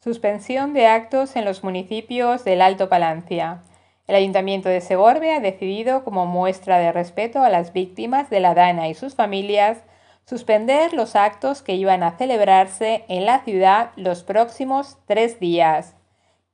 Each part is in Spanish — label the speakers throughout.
Speaker 1: Suspensión de actos en los municipios del Alto Palancia. El Ayuntamiento de Segorbe ha decidido, como muestra de respeto a las víctimas de la Dana y sus familias, suspender los actos que iban a celebrarse en la ciudad los próximos tres días.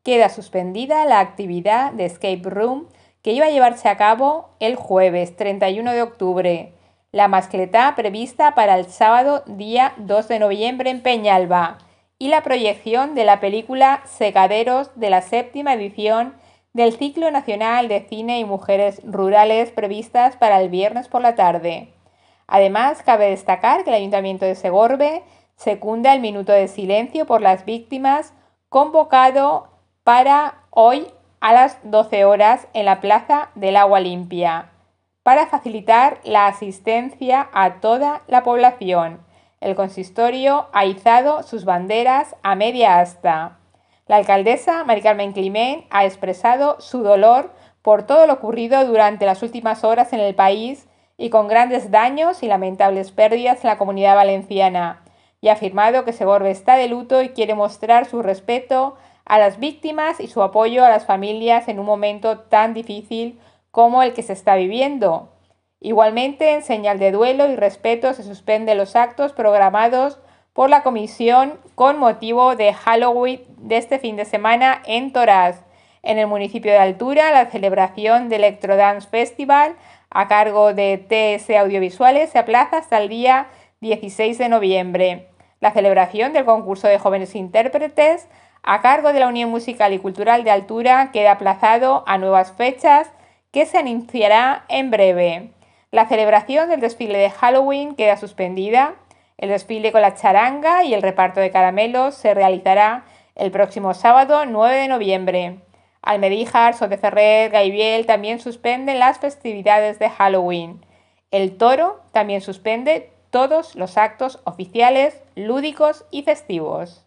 Speaker 1: Queda suspendida la actividad de escape room que iba a llevarse a cabo el jueves 31 de octubre, la mascletá prevista para el sábado día 2 de noviembre en Peñalba y la proyección de la película Segaderos de la séptima edición del Ciclo Nacional de Cine y Mujeres Rurales previstas para el viernes por la tarde. Además, cabe destacar que el Ayuntamiento de Segorbe secunda el minuto de silencio por las víctimas convocado para hoy a las 12 horas en la Plaza del Agua Limpia, para facilitar la asistencia a toda la población. El consistorio ha izado sus banderas a media asta. La alcaldesa Mari Carmen Climent ha expresado su dolor por todo lo ocurrido durante las últimas horas en el país y con grandes daños y lamentables pérdidas en la comunidad valenciana, y ha afirmado que Seborbe está de luto y quiere mostrar su respeto a las víctimas y su apoyo a las familias en un momento tan difícil como el que se está viviendo. Igualmente, en señal de duelo y respeto, se suspenden los actos programados por la comisión con motivo de Halloween de este fin de semana en Toraz. En el municipio de Altura, la celebración del Dance Festival a cargo de TS Audiovisuales se aplaza hasta el día 16 de noviembre. La celebración del concurso de jóvenes intérpretes a cargo de la Unión Musical y Cultural de Altura queda aplazado a nuevas fechas que se anunciará en breve. La celebración del desfile de Halloween queda suspendida. El desfile con la charanga y el reparto de caramelos se realizará el próximo sábado 9 de noviembre. Almedíjar, Soteferrer, Gaibiel también suspenden las festividades de Halloween. El toro también suspende todos los actos oficiales, lúdicos y festivos.